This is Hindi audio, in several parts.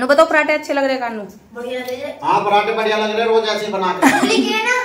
नो बताओ पराठे अच्छे लग रहे कानू हाँ पराठे बढ़िया लग रहे रोज ऐसे बना कर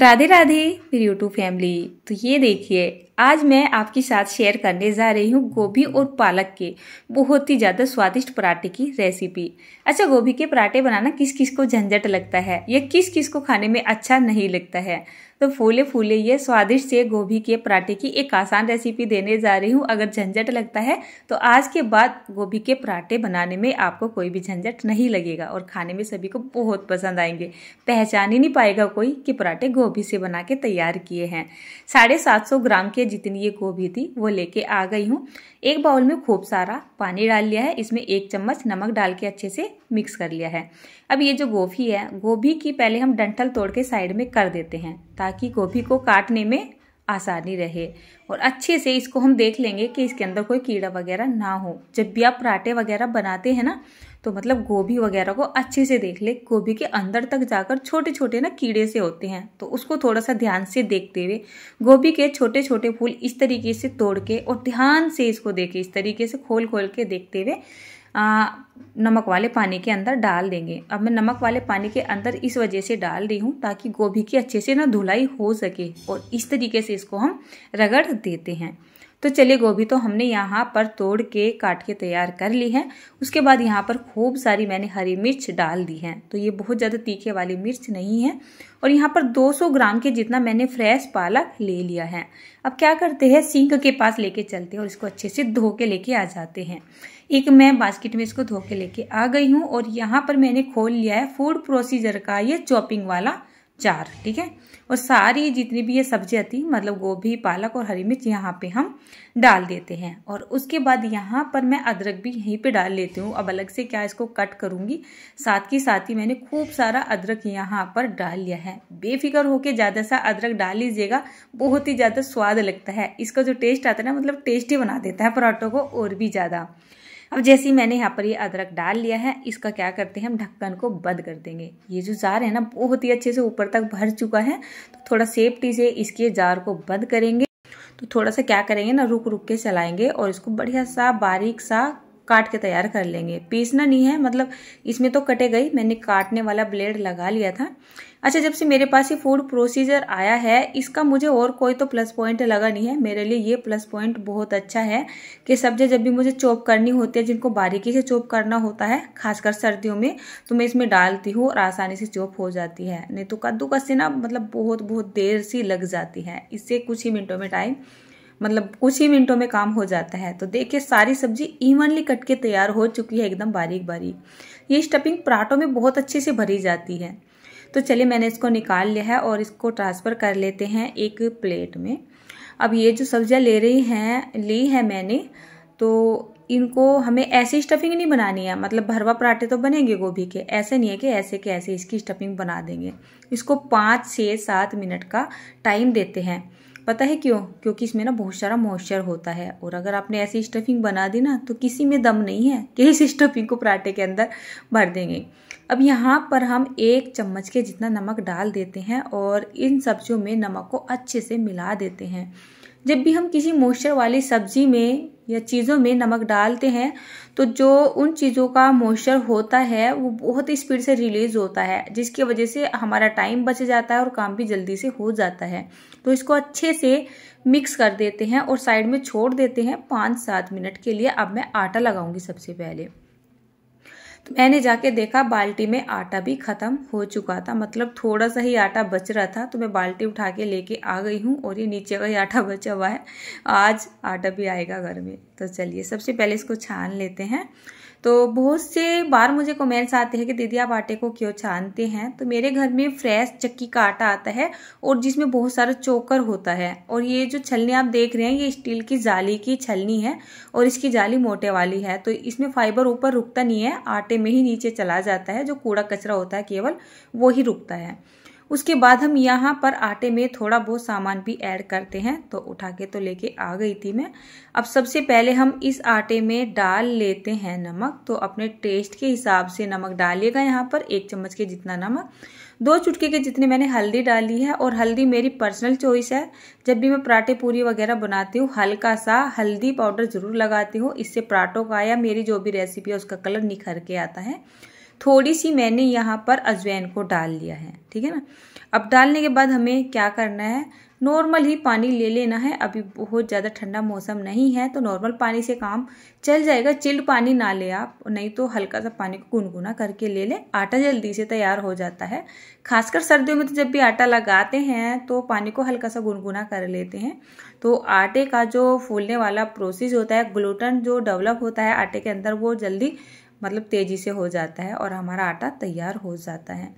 राधे राधे मेरी यूट्यूब फैमिली तो ये देखिए आज मैं आपके साथ शेयर करने जा रही हूँ गोभी और पालक के बहुत ही ज़्यादा स्वादिष्ट पराठे की रेसिपी अच्छा गोभी के पराठे बनाना किस किस को झंझट लगता है या किस किस को खाने में अच्छा नहीं लगता है तो फूले फूले ये स्वादिष्ट से गोभी के पराठे की एक आसान रेसिपी देने जा रही हूँ अगर झंझट लगता है तो आज के बाद गोभी के पराठे बनाने में आपको कोई भी झंझट नहीं लगेगा और खाने में सभी को बहुत पसंद आएंगे पहचान ही नहीं पाएगा कोई कि पराठे गोभी से बना के तैयार किए हैं साढ़े सात सौ ग्राम के जितनी ये गोभी थी वो लेके आ गई हूँ एक बाउल में खूब सारा पानी डाल लिया है इसमें एक चम्मच नमक डाल के अच्छे से मिक्स कर लिया है अब ये जो गोभी है गोभी की पहले हम डंठल तोड़ के साइड में कर देते हैं ताकि गोभी को काटने में आसानी रहे और अच्छे से इसको हम देख लेंगे कि इसके अंदर कोई कीड़ा वगैरह ना हो जब भी आप पराठे वगैरह बनाते हैं ना तो मतलब गोभी वगैरह को अच्छे से देख ले गोभी के अंदर तक जाकर छोटे छोटे ना कीड़े से होते हैं तो उसको थोड़ा सा ध्यान से देखते हुए गोभी के छोटे छोटे फूल इस तरीके से तोड़ के और ध्यान से इसको देखे इस तरीके से खोल खोल के देखते हुए आ, नमक वाले पानी के अंदर डाल देंगे अब मैं नमक वाले पानी के अंदर इस वजह से डाल रही हूँ ताकि गोभी की अच्छे से ना धुलाई हो सके और इस तरीके से इसको हम रगड़ देते हैं तो चलिए गोभी तो हमने यहाँ पर तोड़ के काट के तैयार कर ली है उसके बाद यहाँ पर खूब सारी मैंने हरी मिर्च डाल दी है तो ये बहुत ज़्यादा तीखे वाली मिर्च नहीं है और यहाँ पर 200 ग्राम के जितना मैंने फ्रेश पालक ले लिया है अब क्या करते हैं सिंक के पास लेके चलते हैं और इसको अच्छे से धो के लेके आ जाते हैं एक मैं बास्केट में इसको धो के लेके आ गई हूँ और यहाँ पर मैंने खोल लिया है फूड प्रोसीजर का ये चॉपिंग वाला चार ठीक है और सारी जितनी भी ये सब्जियाँ थी मतलब गोभी पालक और हरी मिर्च यहाँ पे हम डाल देते हैं और उसके बाद यहाँ पर मैं अदरक भी यहीं पे डाल लेती हूँ अब अलग से क्या इसको कट करूँगी साथ ही साथ ही मैंने खूब सारा अदरक यहाँ पर डाल लिया है बेफिक्र होकर ज़्यादा सा अदरक डाल लीजिएगा बहुत ही ज़्यादा स्वाद लगता है इसका जो टेस्ट आता है ना मतलब टेस्टी बना देता है पराठों को और भी ज़्यादा अब जैसे ही मैंने यहाँ पर ये अदरक डाल लिया है इसका क्या करते हैं हम ढक्कन को बंद कर देंगे ये जो जार है ना बहुत ही अच्छे से ऊपर तक भर चुका है तो थोड़ा सेफ्टी से इसके जार को बंद करेंगे तो थोड़ा सा क्या करेंगे ना रुक रुक के चलाएंगे और इसको बढ़िया सा बारीक सा काट के तैयार कर लेंगे पीसना नहीं है मतलब इसमें तो कटे गई मैंने काटने वाला ब्लेड लगा लिया था अच्छा जब से मेरे पास ये फूड प्रोसीजर आया है इसका मुझे और कोई तो प्लस पॉइंट लगा नहीं है मेरे लिए ये प्लस पॉइंट बहुत अच्छा है कि सब्जियाँ जब भी मुझे चॉप करनी होती है जिनको बारीकी से चॉप करना होता है खासकर सर्दियों में तो मैं इसमें डालती हूँ और आसानी से चॉप हो जाती है नहीं तो कद्दू से ना मतलब बहुत बहुत देर सी लग जाती है इससे कुछ ही मिनटों में टाइम मतलब कुछ ही मिनटों में काम हो जाता है तो देखिए सारी सब्जी इवनली कट के तैयार हो चुकी है एकदम बारीक बारीक ये स्टफिंग पराठों में बहुत अच्छे से भरी जाती है तो चलिए मैंने इसको निकाल लिया है और इसको ट्रांसफ़र कर लेते हैं एक प्लेट में अब ये जो सब्जियाँ ले रही हैं ली है मैंने तो इनको हमें ऐसी स्टफिंग नहीं बनानी है मतलब भरवा पराठे तो बनेंगे गोभी के ऐसे नहीं है कि ऐसे के ऐसे इसकी स्टफिंग बना देंगे इसको पाँच छः सात मिनट का टाइम देते हैं पता है क्यों क्योंकि इसमें ना बहुत सारा मॉइस्चर होता है और अगर आपने ऐसी स्टफिंग बना दी ना तो किसी में दम नहीं है कि इस स्टफिंग को पराठे के अंदर भर देंगे अब यहाँ पर हम एक चम्मच के जितना नमक डाल देते हैं और इन सब्जियों में नमक को अच्छे से मिला देते हैं जब भी हम किसी मॉइस्चर वाली सब्जी में या चीज़ों में नमक डालते हैं तो जो उन चीज़ों का मॉइस्चर होता है वो बहुत ही स्पीड से रिलीज होता है जिसकी वजह से हमारा टाइम बच जाता है और काम भी जल्दी से हो जाता है तो इसको अच्छे से मिक्स कर देते हैं और साइड में छोड़ देते हैं पाँच सात मिनट के लिए अब मैं आटा लगाऊंगी सबसे पहले मैंने जाके देखा बाल्टी में आटा भी ख़त्म हो चुका था मतलब थोड़ा सा ही आटा बच रहा था तो मैं बाल्टी उठा के लेके आ गई हूँ और ये नीचे का ही आटा बचा हुआ है आज आटा भी आएगा घर में तो चलिए सबसे पहले इसको छान लेते हैं तो बहुत से बार मुझे कमेंट्स आते हैं कि दीदी आप आटे को क्यों छानते हैं तो मेरे घर में फ्रेश चक्की का आटा आता है और जिसमें बहुत सारा चोकर होता है और ये जो छलनी आप देख रहे हैं ये स्टील की जाली की छलनी है और इसकी जाली मोटे वाली है तो इसमें फाइबर ऊपर रुकता नहीं है आटे में ही नीचे चला जाता है जो कूड़ा कचरा होता है केवल वो ही रुकता है उसके बाद हम यहाँ पर आटे में थोड़ा बहुत सामान भी ऐड करते हैं तो उठा के तो लेके आ गई थी मैं अब सबसे पहले हम इस आटे में डाल लेते हैं नमक तो अपने टेस्ट के हिसाब से नमक डालिएगा यहाँ पर एक चम्मच के जितना नमक दो चुटके के जितने मैंने हल्दी डाली है और हल्दी मेरी पर्सनल चॉइस है जब भी मैं पराठे पूरी वगैरह बनाती हूँ हल्का सा हल्दी पाउडर ज़रूर लगाती हूँ इससे पराठों का या मेरी जो भी रेसिपी है उसका कलर निखर के आता है थोड़ी सी मैंने यहाँ पर अजवैन को डाल लिया है ठीक है ना अब डालने के बाद हमें क्या करना है नॉर्मल ही पानी ले लेना है अभी बहुत ज़्यादा ठंडा मौसम नहीं है तो नॉर्मल पानी से काम चल जाएगा चिल्ड पानी ना ले आप नहीं तो हल्का सा पानी को गुनगुना करके ले लें आटा जल्दी से तैयार हो जाता है खासकर सर्दियों में तो जब भी आटा लगाते हैं तो पानी को हल्का सा गुनगुना कर लेते हैं तो आटे का जो फूलने वाला प्रोसेस होता है ग्लूटन जो डेवलप होता है आटे के अंदर वो जल्दी मतलब तेज़ी से हो जाता है और हमारा आटा तैयार हो जाता है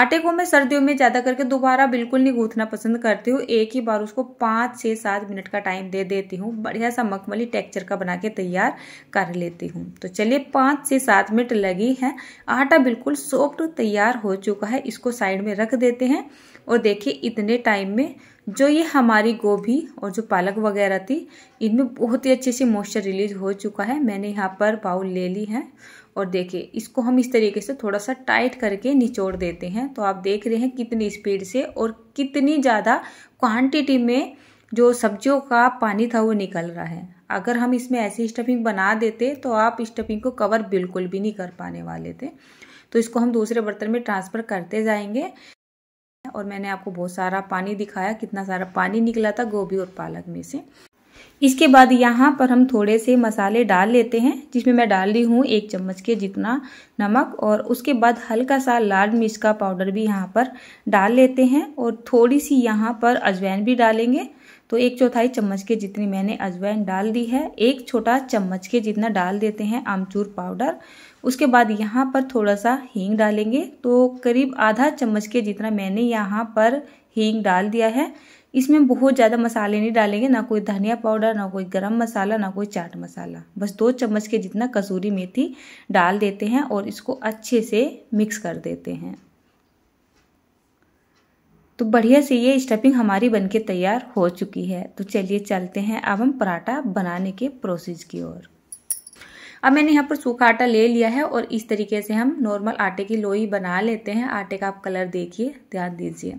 आटे को मैं सर्दियों में ज़्यादा करके दोबारा बिल्कुल नहीं गूंथना पसंद करती हूँ एक ही बार उसको पांच से सात मिनट का टाइम दे देती हूँ बढ़िया सा मखमली टेक्चर का बना के तैयार कर लेती हूँ तो चलिए पाँच से सात मिनट लगी है आटा बिल्कुल सॉफ्ट तैयार हो चुका है इसको साइड में रख देते हैं और देखिए इतने टाइम में जो ये हमारी गोभी और जो पालक वगैरह थी इनमें बहुत ही अच्छे से मॉइस्चर रिलीज हो चुका है मैंने यहाँ पर बाउल ले ली है और देखिए इसको हम इस तरीके से थोड़ा सा टाइट करके निचोड़ देते हैं तो आप देख रहे हैं कितनी स्पीड से और कितनी ज़्यादा क्वांटिटी में जो सब्जियों का पानी था वो निकल रहा है अगर हम इसमें ऐसी स्टफिंग बना देते तो आप स्टफिंग को कवर बिल्कुल भी नहीं कर पाने वाले थे तो इसको हम दूसरे बर्तन में ट्रांसफ़र करते जाएंगे और मैंने आपको बहुत सारा पानी दिखाया कितना सारा पानी निकला था गोभी और पालक में से इसके बाद यहाँ पर हम थोड़े से मसाले डाल लेते हैं जिसमें मैं डाल रही हूँ एक चम्मच के जितना नमक और उसके बाद हल्का सा लाल मिर्च का पाउडर भी यहाँ पर डाल लेते हैं और थोड़ी सी यहाँ पर अजवाइन भी डालेंगे तो एक चौथाई चम्मच के जितनी मैंने अजवाइन डाल दी है एक छोटा चम्मच के जितना डाल देते हैं आमचूर पाउडर उसके बाद यहाँ पर थोड़ा सा हींग डालेंगे तो करीब आधा चम्मच के जितना मैंने यहाँ पर हींग डाल दिया है इसमें बहुत ज़्यादा मसाले नहीं डालेंगे ना कोई धनिया पाउडर ना कोई गरम मसाला ना कोई चाट मसाला बस दो चम्मच के जितना कसूरी मेथी डाल देते हैं और इसको अच्छे से मिक्स कर देते हैं तो बढ़िया से ये स्टफिंग हमारी बनके तैयार हो चुकी है तो चलिए चलते हैं अब हम पराठा बनाने के प्रोसेस की ओर अब मैंने यहाँ पर सूखा आटा ले लिया है और इस तरीके से हम नॉर्मल आटे की लोई बना लेते हैं आटे का आप कलर देखिए ध्यान दीजिए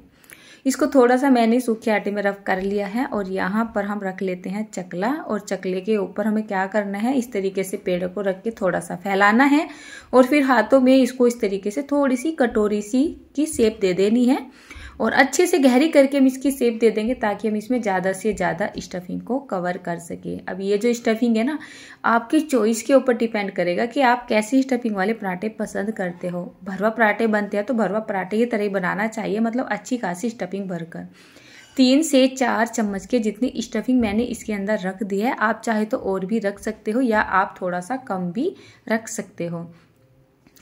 इसको थोड़ा सा मैंने सूखे आटे में रफ कर लिया है और यहाँ पर हम रख लेते हैं चकला और चकले के ऊपर हमें क्या करना है इस तरीके से पेड़ को रख के थोड़ा सा फैलाना है और फिर हाथों में इसको इस तरीके से थोड़ी सी कटोरी सी की सेप दे देनी है और अच्छे से गहरी करके हम इसकी सेप दे देंगे ताकि हम इसमें ज़्यादा से ज़्यादा स्टफिंग को कवर कर सकें अब ये जो स्टफिंग है ना आपकी चॉइस के ऊपर डिपेंड करेगा कि आप कैसे स्टफिंग वाले पराठे पसंद करते हो भरवा पराठे बनते हैं तो भरवा पराठे की तरह ही बनाना चाहिए मतलब अच्छी खासी स्टफिंग भरकर तीन से चार चम्मच के जितनी स्टफिंग मैंने इसके अंदर रख दी है आप चाहे तो और भी रख सकते हो या आप थोड़ा सा कम भी रख सकते हो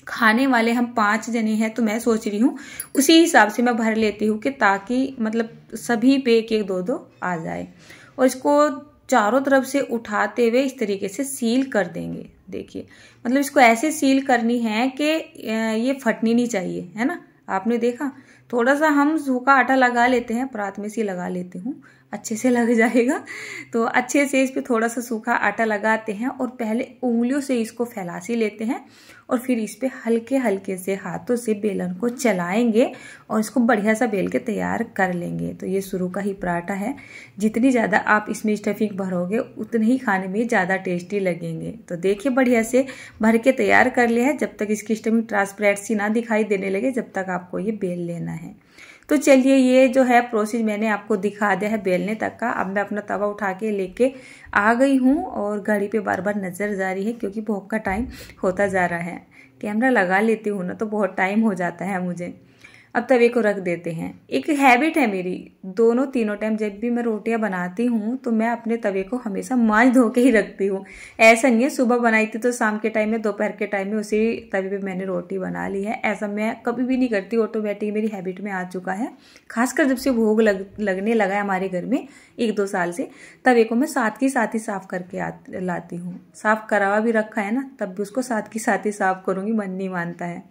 खाने वाले हम पाँच जने हैं तो मैं सोच रही हूँ उसी हिसाब से मैं भर लेती हूँ कि ताकि मतलब सभी पे एक एक दो दो आ जाए और इसको चारों तरफ से उठाते हुए इस तरीके से सील कर देंगे देखिए मतलब इसको ऐसे सील करनी है कि ये फटनी नहीं चाहिए है ना आपने देखा थोड़ा सा हम सूखा आटा लगा लेते हैं परात में से लगा लेती हूँ अच्छे से लग जाएगा तो अच्छे से इस पर थोड़ा सा सूखा आटा लगाते हैं और पहले उंगलियों से इसको फैलासी लेते हैं और फिर इस पर हल्के हल्के से हाथों से बेलन को चलाएंगे और इसको बढ़िया सा बेल के तैयार कर लेंगे तो ये शुरू का ही पराठा है जितनी ज़्यादा आप इसमें स्टफिंग भरोगे उतने ही खाने में ज़्यादा टेस्टी लगेंगे तो देखिए बढ़िया से भर के तैयार कर लिया है जब तक इसकी स्टफिंग ट्रांसपेरेंसी ना दिखाई देने लगे जब तक आपको ये बेल लेना है तो चलिए ये जो है प्रोसेस मैंने आपको दिखा दिया है बेलने तक का अब मैं अपना तवा उठा के लेके आ गई हूँ और घड़ी पे बार बार नज़र जा रही है क्योंकि बहुत का टाइम होता जा रहा है कैमरा लगा लेती हूँ ना तो बहुत टाइम हो जाता है मुझे अब तवे को रख देते हैं एक हैबिट है मेरी दोनों तीनों टाइम जब भी मैं रोटियां बनाती हूँ तो मैं अपने तवे को हमेशा मांझ धो के ही रखती हूँ ऐसा नहीं है सुबह बनाई थी तो शाम के टाइम में दोपहर के टाइम में उसी तवे पे मैंने रोटी बना ली है ऐसा मैं कभी भी नहीं करती ऑटोमेटिक मेरी हैबिट में आ चुका है खासकर जब से भोग लग लगने लगा है हमारे घर में एक दो साल से तवे को मैं साथ ही साथ ही साफ़ करके लाती हूँ साफ़ करावा भी रखा है ना तब भी उसको साथ ही साथ ही साफ़ करूँगी मन नहीं मानता है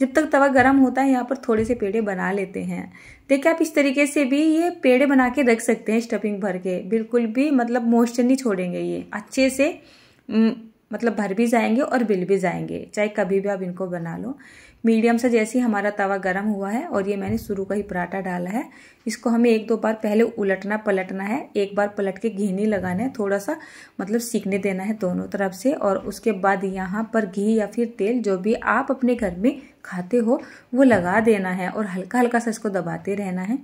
जब तक तवा गर्म होता है यहाँ पर थोड़े से पेड़े बना लेते हैं देखिए आप इस तरीके से भी ये पेड़े बना के रख सकते हैं स्टफिंग भर के बिल्कुल भी मतलब मोस्चर नहीं छोड़ेंगे ये अच्छे से मतलब भर भी जाएंगे और बिल भी जाएंगे चाहे कभी भी आप इनको बना लो मीडियम सा जैसे ही हमारा तवा गर्म हुआ है और ये मैंने शुरू का ही पराठा डाला है इसको हमें एक दो बार पहले उलटना पलटना है एक बार पलट के घी नहीं लगाना है थोड़ा सा मतलब सीखने देना है दोनों तरफ से और उसके बाद यहाँ पर घी या फिर तेल जो भी आप अपने घर में खाते हो वो लगा देना है और हल्का हल्का सा इसको दबाते रहना है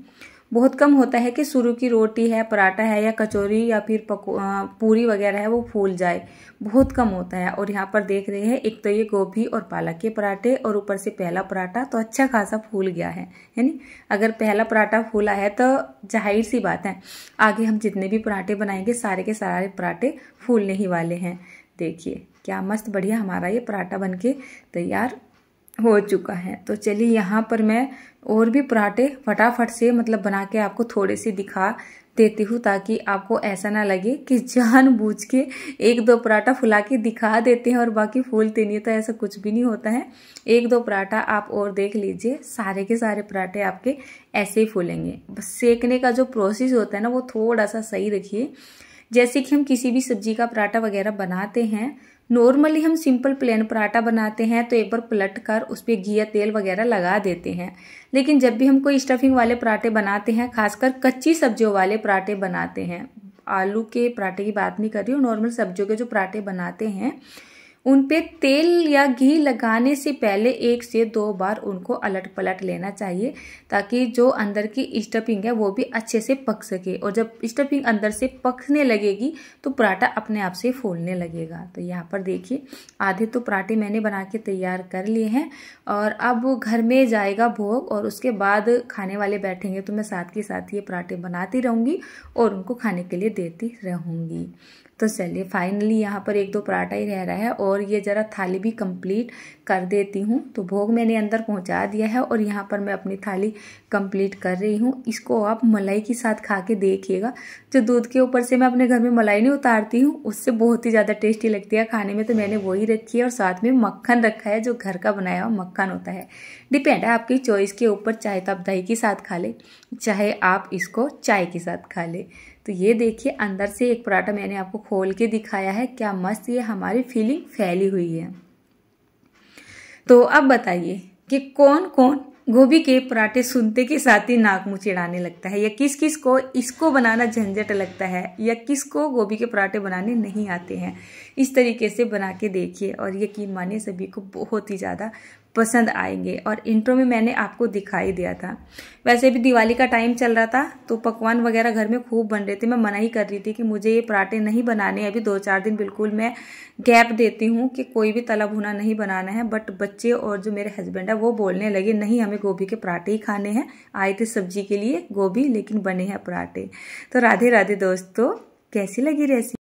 बहुत कम होता है कि शुरू की रोटी है पराठा है या कचौरी या फिर पको पूरी वगैरह है वो फूल जाए बहुत कम होता है और यहाँ पर देख रहे हैं एक तो ये गोभी और पालक के पराठे और ऊपर से पहला पराठा तो अच्छा खासा फूल गया है यानी अगर पहला पराठा फूला है तो जाहिर सी बात है आगे हम जितने भी पराठे बनाएंगे सारे के सारे पराठे फूलने ही वाले हैं देखिए क्या मस्त बढ़िया हमारा ये पराठा बन तैयार हो चुका है तो चलिए यहाँ पर मैं और भी पराठे फटाफट से मतलब बना के आपको थोड़े से दिखा देती हूँ ताकि आपको ऐसा ना लगे कि जानबूझ के एक दो पराठा फुला के दिखा देते हैं और बाकी फूलते नहीं तो ऐसा कुछ भी नहीं होता है एक दो पराठा आप और देख लीजिए सारे के सारे पराठे आपके ऐसे ही फूलेंगे सेकने का जो प्रोसेस होता है ना वो थोड़ा सा सही रखिए जैसे कि हम किसी भी सब्जी का पराठा वगैरह बनाते हैं नॉर्मली हम सिंपल प्लेन पराठा बनाते हैं तो एक बार पलट कर उस पर घी या तेल वगैरह लगा देते हैं लेकिन जब भी हम कोई स्टफिंग वाले पराठे बनाते हैं खासकर कच्ची सब्जियों वाले पराठे बनाते हैं आलू के पराठे की बात नहीं कर रही हूँ नॉर्मल सब्जियों के जो पराठे बनाते हैं उन पे तेल या घी लगाने से पहले एक से दो बार उनको अलट पलट लेना चाहिए ताकि जो अंदर की स्टफिंग है वो भी अच्छे से पक सके और जब स्टफिंग अंदर से पकने लगेगी तो पराठा अपने आप से फूलने लगेगा तो यहाँ पर देखिए आधे तो पराठे मैंने बना के तैयार कर लिए हैं और अब घर में जाएगा भोग और उसके बाद खाने वाले बैठेंगे तो मैं साथ के साथ ये पराठे बनाती रहूँगी और उनको खाने के लिए देती रहूँगी तो चलिए फाइनली यहाँ पर एक दो पराठा ही रह रहा है और ये ज़रा थाली भी कंप्लीट कर देती हूँ तो भोग मैंने अंदर पहुँचा दिया है और यहाँ पर मैं अपनी थाली कंप्लीट कर रही हूँ इसको आप मलाई के साथ खा के देखिएगा जो दूध के ऊपर से मैं अपने घर में मलाई नहीं उतारती हूँ उससे बहुत ही ज़्यादा टेस्टी लगती है खाने में तो मैंने वही रखी है और साथ में मक्खन रखा है जो घर का बनाया हुआ मक्खन होता है डिपेंड है आपकी चॉइस के ऊपर चाहे तो आप दही के साथ खा लें चाहे आप इसको चाय के साथ खा लें तो ये देखिए अंदर से एक पराठा मैंने आपको खोल के दिखाया है क्या मस्त ये हमारी फीलिंग फैली हुई है तो अब बताइए कि कौन कौन गोभी के पराठे सुनते के साथ ही नाक मुँह चिड़ाने लगता है या किस किस को इसको बनाना झंझट लगता है या किस को गोभी के पराठे बनाने नहीं आते हैं इस तरीके से बना के देखिए और यकीन मानिए सभी को बहुत ही ज़्यादा पसंद आएंगे और इंट्रो में मैंने आपको दिखाई दिया था वैसे भी दिवाली का टाइम चल रहा था तो पकवान वगैरह घर में खूब बन रहे थे मैं मना ही कर रही थी कि मुझे ये पराठे नहीं बनाने अभी दो चार दिन बिल्कुल मैं गैप देती हूँ कि कोई भी तला भुना नहीं बनाना है बट बच्चे और जो मेरे हस्बैंड है वो बोलने लगे नहीं हमें गोभी के पराठे ही खाने हैं आए थे सब्जी के लिए गोभी लेकिन बने हैं पराठे तो राधे राधे दोस्तों कैसी लगी रेसिपी